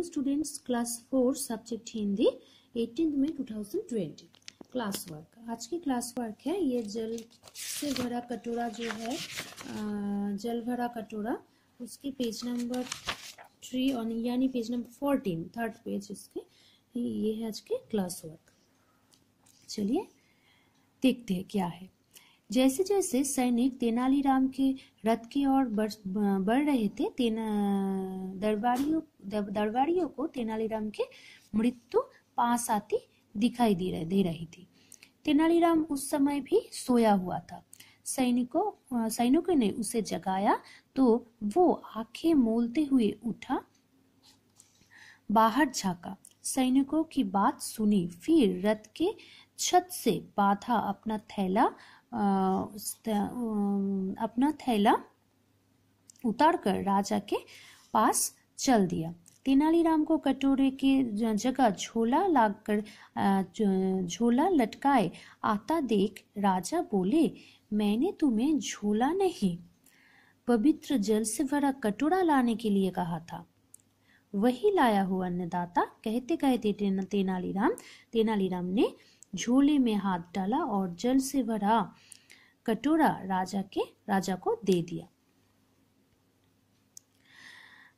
seven students class 4 subject Hindi 18th में 2020 class work आज की क्लास वर्क है ये जल से भरा कटोरा जो है जल भरा कटोरा उसके पेज नंबर थ्री और यानी page number fourteen third page इसके ये है आज के क्लास वर्क चलिए देखते हैं क्या है जैसे जैसे सैनिक तेनालीराम के रथ की ओर बढ़ रहे थे दरबारियों दरबारियों को तेनालीराम के मृत्यु पास आती दिखाई दे रह, दे रही थी तेनालीराम उस समय भी सोया हुआ था सैनिकों सैनिकों ने उसे जगाया तो वो आंखें मोलते हुए उठा बाहर झाका सैनिकों की बात सुनी फिर रथ के छत से बाधा अपना थैला अपना थैला उतारकर राजा के पास चल दिया तेनालीराम को कटोरे के जगह झोला लाकर झोला लटकाए आता देख राजा बोले मैंने तुम्हें झोला नहीं पवित्र जल से भरा कटोरा लाने के लिए कहा था वही लाया हुआ अन्नदाता कहते कहते तेनालीराम तेनालीराम ने झोले में हाथ डाला और जल से भरा कटोरा राजा के राजा को दे दिया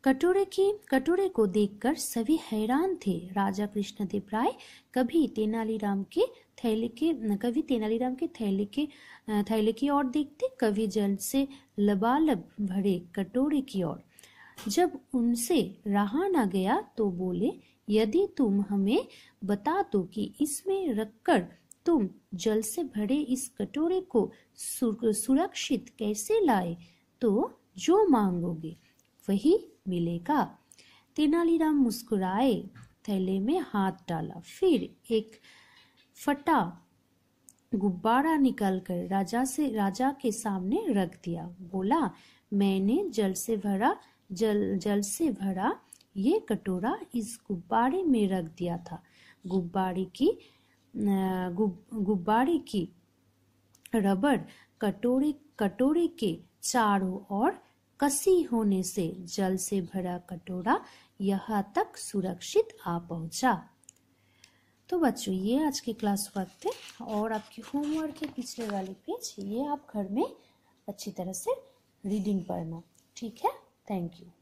कटोरे की कटोरे को देखकर सभी हैरान थे राजा कृष्णदेव राय कभी तेनालीराम के थैले के कभी तेनालीराम के थैले के थैले की ओर देखते कभी जल से लबालब भरे कटोरे की ओर जब उनसे रहा ना गया तो बोले यदि तुम हमें बता दो कि इसमें रखकर तुम जल से भरे इस कटोरे को सुरक्षित कैसे लाए तो जो मांगोगे वही मिलेगा तेनालीराम मुस्कुराए थैले में हाथ डाला फिर एक फटा गुब्बारा निकालकर राजा से राजा के सामने रख दिया बोला मैंने जल से भरा जल जल से भरा ये कटोरा इस गुब्बारे में रख दिया था गुब्बारे की गुब्बारे की रबड़ कटोरे कटोरे के चारों ओर कसी होने से जल से भरा कटोरा यहाँ तक सुरक्षित आ पहुंचा तो बच्चों ये आज के क्लास वक्त है और आपकी होमवर्क के पिछले वाले पेज ये आप घर में अच्छी तरह से रीडिंग पढ़ना ठीक है थैंक यू